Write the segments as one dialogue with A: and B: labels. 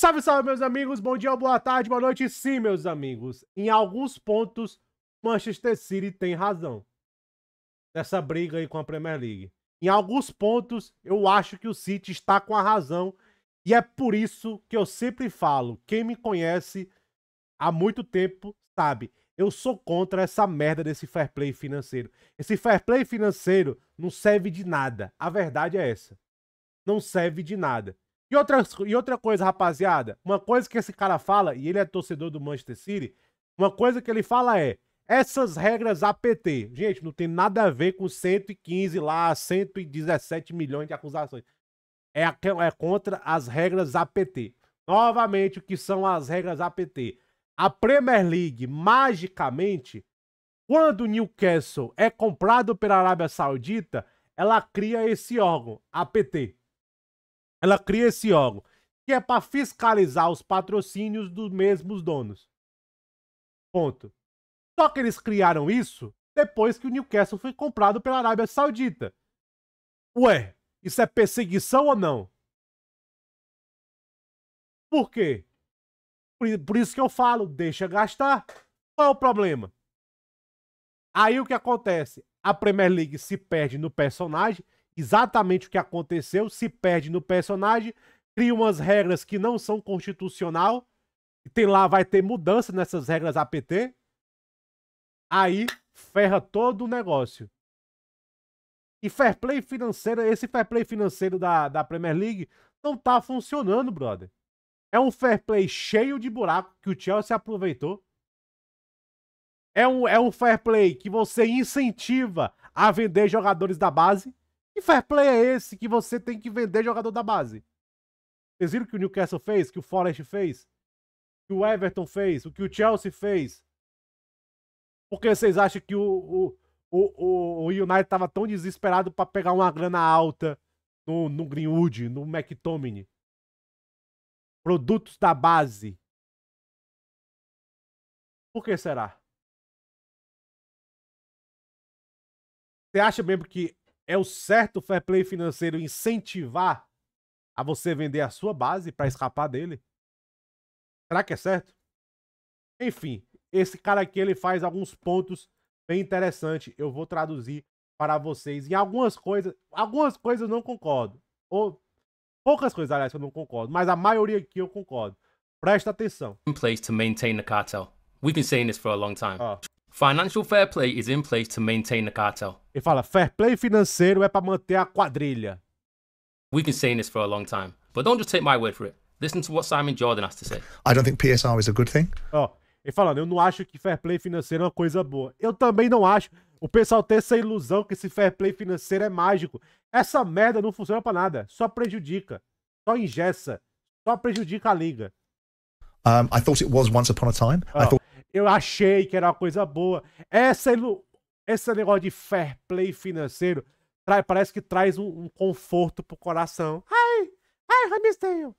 A: Salve, salve, meus amigos. Bom dia, boa tarde, boa noite. Sim, meus amigos. Em alguns pontos, Manchester City tem razão. Nessa briga aí com a Premier League. Em alguns pontos, eu acho que o City está com a razão. E é por isso que eu sempre falo. Quem me conhece há muito tempo sabe. Eu sou contra essa merda desse fair play financeiro. Esse fair play financeiro não serve de nada. A verdade é essa. Não serve de nada. E outra, e outra coisa, rapaziada, uma coisa que esse cara fala, e ele é torcedor do Manchester City, uma coisa que ele fala é: essas regras APT, gente, não tem nada a ver com 115 lá, 117 milhões de acusações. É, é contra as regras APT. Novamente, o que são as regras APT? A Premier League, magicamente, quando o Newcastle é comprado pela Arábia Saudita, ela cria esse órgão, APT ela cria esse órgão, que é para fiscalizar os patrocínios dos mesmos donos. Ponto. Só que eles criaram isso depois que o Newcastle foi comprado pela Arábia Saudita. Ué, isso é perseguição ou não? Por quê? Por, isso que eu falo, deixa gastar. Qual é o problema? Aí o que acontece? A Premier League se perde no personagem exatamente o que aconteceu, se perde no personagem, cria umas regras que não são constitucional, e tem lá, vai ter mudança nessas regras APT, aí ferra todo o negócio. E fair play financeiro, esse fair play financeiro da, da Premier League não tá funcionando, brother. É um fair play cheio de buraco que o Chelsea aproveitou. É um, é um fair play que você incentiva a vender jogadores da base. Que fair play é esse que você tem que vender jogador da base? Vocês viram o que o Newcastle fez, que o Forest fez, que o Everton fez, o que o Chelsea fez? Porque vocês acham que o, o, o, o United estava tão desesperado para pegar uma grana alta no, no Greenwood, no McTominay? Produtos da base. Por que será? Você acha mesmo que é o certo fair play financeiro incentivar a você vender a sua base para escapar dele? Será que é certo? Enfim, esse cara aqui ele faz alguns pontos bem interessantes. Eu vou traduzir para vocês. Em algumas coisas, algumas coisas eu não concordo. Ou poucas coisas, aliás, eu não concordo, mas a maioria aqui eu concordo. Presta atenção.
B: In place to maintain the cartel. We've been saying this for a long time. Financial fair play is in place to maintain the cartel.
A: Ele fala, fair play financeiro é para manter a quadrilha.
B: We've been saying this for a long time, but don't just take my word for it. Listen to what Simon Jordan has to say.
A: I don't think PSR is a good thing. Ó, ele falando, eu não acho que fair play financeiro é uma coisa boa. Eu também não acho. O pessoal tem essa ilusão que esse fair play financeiro é mágico. Essa merda não funciona para nada. Só prejudica. Só engessa. Só prejudica a liga. Um, I thought it was once upon a time. Oh. I eu achei que era uma coisa boa. Essa, esse negócio de fair play financeiro trai, parece que traz um, um, conforto pro coração. Ai, ai, Ramisteio,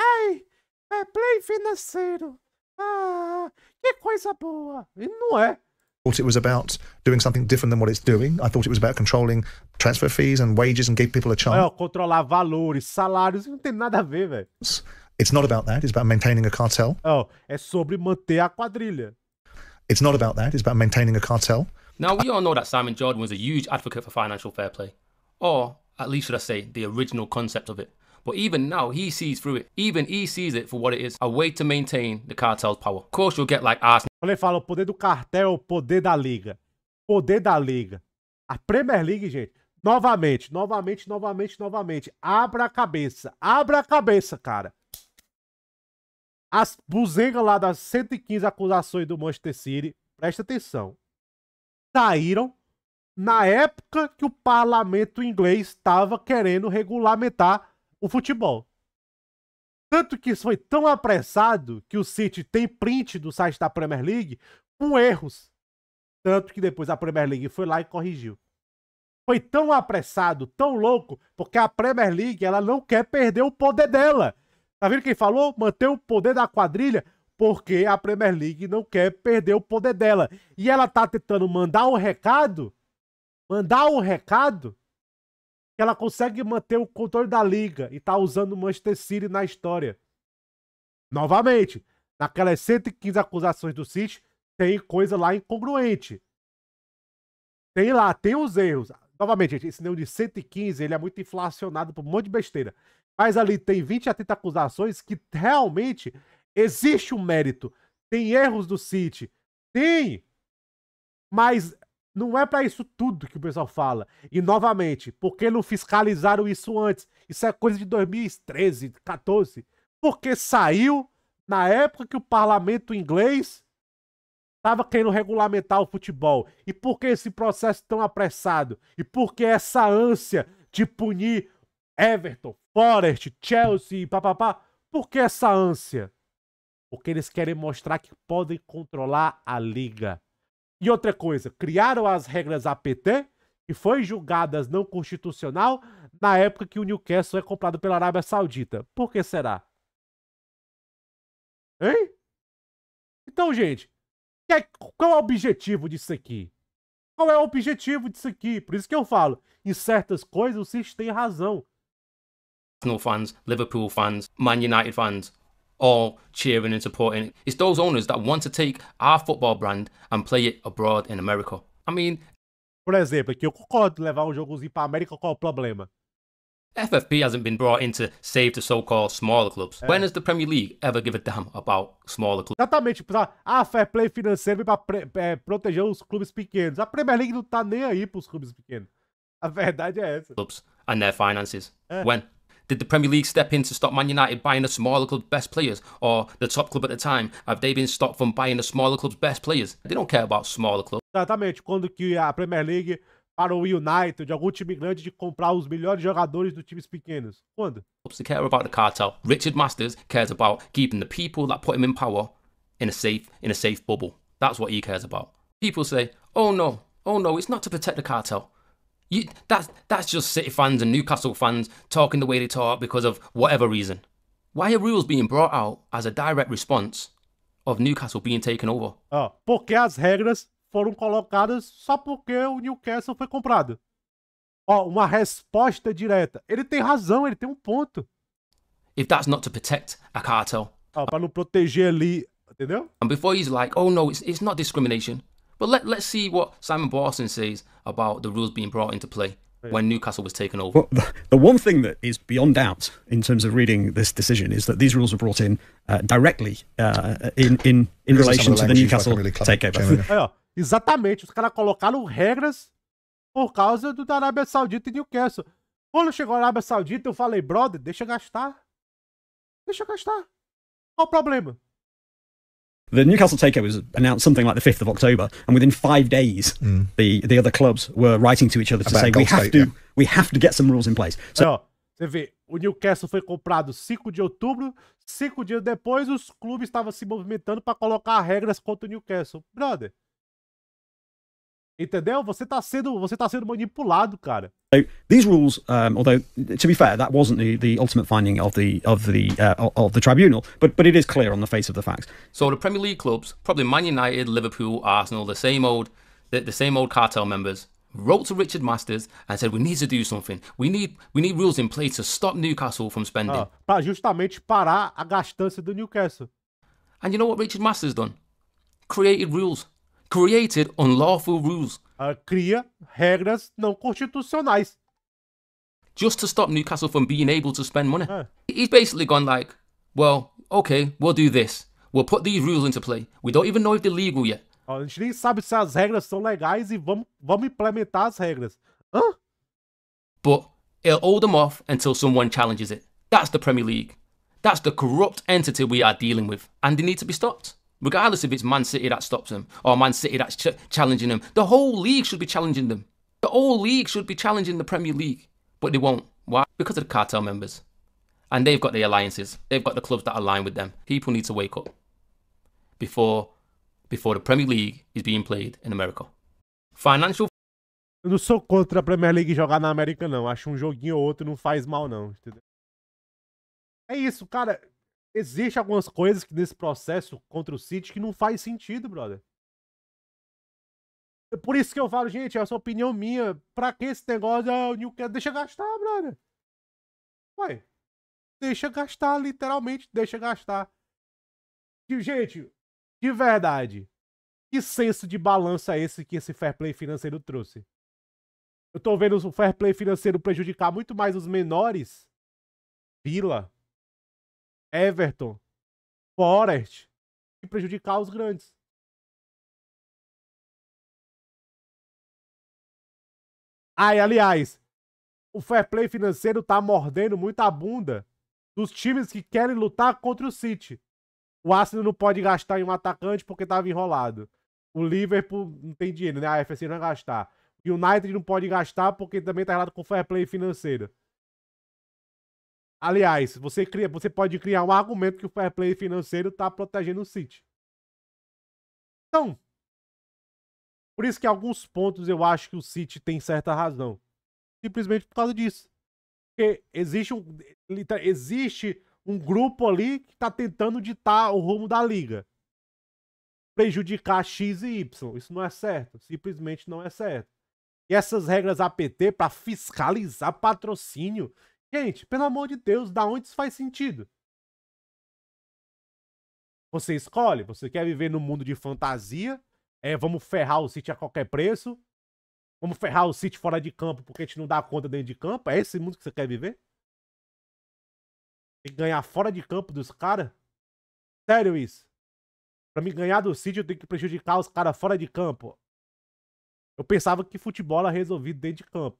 A: ai, fair é play financeiro. Ah, que coisa boa. E não é. thought it was about doing something different than what it's doing. I thought it was about controlling transfer fees and wages and gave people a é, chance. Olha, controlar valores, salários, não tem nada a ver, velho. It's not about that. It's about maintaining a cartel. Oh, é sobre manter
B: a quadrilha.
A: It's not about that. It's about maintaining a cartel.
B: Now, we all know that Simon Jordan was a huge advocate for financial fair play, or at least, should I say, the original concept of it. But even now, he sees through it. Even he sees it for what it is a way to maintain the cartel's power. Of course, you'll get like Arsenal. Ele fala o
A: poder do cartel, é o poder da liga. Poder da liga. A Premier League, gente, novamente, novamente, novamente, novamente. Abra a cabeça. Abra a cabeça, cara. As buzengas lá das 115 acusações do Manchester City, presta atenção, saíram na época que o parlamento inglês estava querendo regulamentar o futebol. Tanto que isso foi tão apressado que o City tem print do site da Premier League com erros. Tanto que depois a Premier League foi lá e corrigiu. Foi tão apressado, tão louco, porque a Premier League ela não quer perder o poder dela. Tá vendo quem falou? Manter o poder da quadrilha, porque a Premier League não quer perder o poder dela. E ela tá tentando mandar o recado, mandar o recado, que ela consegue manter o controle da liga e tá usando o Manchester City na história. Novamente, naquelas 115 acusações do City, tem coisa lá incongruente. Tem lá, tem os erros. Novamente, gente, esse número de 115, ele é muito inflacionado por um monte de besteira. Mas ali tem 20 a 30 acusações que realmente existe um mérito. Tem erros do City. Tem. Mas não é para isso tudo que o pessoal fala. E novamente, por que não fiscalizaram isso antes? Isso é coisa de 2013, 2014. Porque saiu na época que o parlamento inglês estava querendo regulamentar o futebol. E por que esse processo tão apressado? E por que essa ânsia de punir Everton, Forest, Chelsea, papapá. Por que essa ânsia? Porque eles querem mostrar que podem controlar a liga. E outra coisa, criaram as regras APT, que foi julgadas não constitucional na época que o Newcastle é comprado pela Arábia Saudita. Por que será? Hein? Então, gente, é, qual é o objetivo disso aqui? Qual é o objetivo disso aqui? Por isso que eu falo, em certas coisas vocês têm razão.
B: Arsenal fans, Liverpool fans, Man United fans, all cheering and supporting. It's those owners that want to take our football brand and play it abroad in America.
A: I mean. Por exemplo, que eu concordo levar os jogos ir para América, qual o problema?
B: FFP hasn't been brought in to save the so-called smaller clubs. É. When has the Premier League ever give a damn about smaller clubs?
A: Exatamente, tipo, a fair play financeiro para é, proteger os clubes pequenos. A Premier League não tá nem aí para os clubes pequenos. A verdade
B: é essa. Clubs and their finances. É. When? Did the Premier League step in to stop Man United buying a smaller club's best players? Or the top club at the time, have they been stopped from buying a smaller club's best players? They don't care about smaller clubs.
A: Exatamente, quando que a Premier League para o United, algum time grande, de comprar os melhores jogadores dos times pequenos?
B: Quando? They care about the cartel. Richard Masters cares about keeping the people that put him in power in a safe, in a safe bubble. That's what he cares about. People say, oh no, oh no, it's not to protect the cartel. You, that's, that's just City fans and Newcastle fans talking the way they talk because of whatever reason. Why are rules being brought out as a direct response of Newcastle being taken over?
A: Ah, porque as regras foram colocadas só porque o Newcastle foi comprado. Ó, oh, uma resposta direta. Ele tem razão, ele tem um ponto.
B: If that's not to protect a cartel. Ah, para não proteger ali, entendeu? And before he's like, oh no, it's, it's not discrimination. But let, let's see what Simon Boston says about the rules being brought into play when Newcastle was taken over.
A: Well, the, the, one
B: thing that is beyond doubt
A: in terms of reading this decision is that these rules were brought in uh, directly uh, in, in, in relation to the Newcastle really takeover. Aí, ó, exatamente, os caras colocaram regras por causa do da Arábia Saudita e Newcastle. Quando chegou a Arábia Saudita, eu falei, brother, deixa gastar. Deixa gastar. Qual o problema? The Newcastle takeover was announced something like the 5th of October, and within five days, mm. the, the other clubs were writing to each other to About say, we have, state, to, yeah. we have to get some rules in place. So, Você vê, o Newcastle foi comprado 5 de outubro, cinco dias depois os clubes estavam se movimentando para colocar regras contra o Newcastle. Brother, Entendeu? Você tá sendo, você tá sendo manipulado, cara. So these rules, um, although to be fair, that wasn't the, the ultimate finding of the of the uh, of the tribunal, but but it is clear on the face of the facts.
B: So the Premier League clubs, probably Man United, Liverpool, Arsenal, the same old the, the same old cartel members, wrote to Richard Masters and said we need to do something. We need we need rules in place to stop Newcastle from spending. Ah,
A: para justamente parar a gastança do Newcastle. And you know what Richard Masters done? Created rules
B: created unlawful rules. Uh, cria regras não constitucionais. Just to stop Newcastle from being able to spend money. Uh. He's basically gone like, well, okay, we'll do this. We'll put these rules into play. We don't even know if they're legal yet.
A: A gente nem sabe se as regras são legais e vamos, vamos implementar as regras. Hã?
B: But it'll hold them off until someone challenges it. That's the Premier League. That's the corrupt entity we are dealing with, and they need to be stopped regardless if it's Man City that stops them or Man City that's ch- challenging them. The whole league should be challenging them. The whole league should be challenging the Premier League, but they won't. Why? Because of the cartel members. And they've got the alliances. They've got the clubs that align with them. People need to wake up before before the Premier League is being played in America. Financial
A: Eu não sou contra a Premier League jogar na América, não. Acho um joguinho ou outro não faz mal, não. Entendeu? É isso, cara. Existe algumas coisas que nesse processo contra o City que não faz sentido, brother. É por isso que eu falo, gente, essa é uma opinião minha. Pra que esse negócio? é o Newcastle deixa gastar, brother. Ué, deixa gastar, literalmente, deixa gastar. gente, de verdade, que senso de balança é esse que esse fair play financeiro trouxe? Eu tô vendo o fair play financeiro prejudicar muito mais os menores. Pila. Everton, Forest, e prejudicar os grandes. Ai, aliás, o fair play financeiro tá mordendo muito a bunda dos times que querem lutar contra o City. O Arsenal não pode gastar em um atacante porque tava enrolado. O Liverpool não tem dinheiro, né? A FC não vai gastar. O United não pode gastar porque também tá errado com o fair play financeiro. Aliás, você, cria, você pode criar um argumento que o fair play financeiro está protegendo o City. Então, por isso que alguns pontos eu acho que o City tem certa razão. Simplesmente por causa disso. Porque existe um, existe um grupo ali que está tentando ditar o rumo da liga. Prejudicar X e Y. Isso não é certo. Simplesmente não é certo. E essas regras APT para fiscalizar patrocínio Gente, pelo amor de Deus, da onde isso faz sentido? Você escolhe, você quer viver num mundo de fantasia, é, vamos ferrar o City a qualquer preço, vamos ferrar o City fora de campo porque a gente não dá conta dentro de campo, é esse mundo que você quer viver? Tem que ganhar fora de campo dos caras? Sério isso? Pra me ganhar do City eu tenho que prejudicar os caras fora de campo. Eu pensava que futebol era resolvido dentro de campo.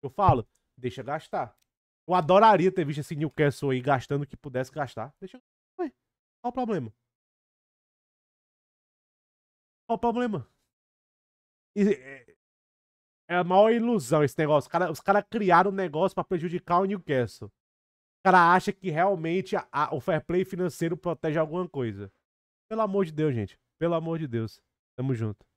A: Eu falo, deixa gastar. Eu adoraria ter visto esse Newcastle aí gastando o que pudesse gastar. Deixa eu. Ué, qual o problema? Qual o problema? É, é a maior ilusão esse negócio. Os caras cara criaram um negócio para prejudicar o Newcastle. O cara acha que realmente a, a, o fair play financeiro protege alguma coisa. Pelo amor de Deus, gente. Pelo amor de Deus. Tamo junto.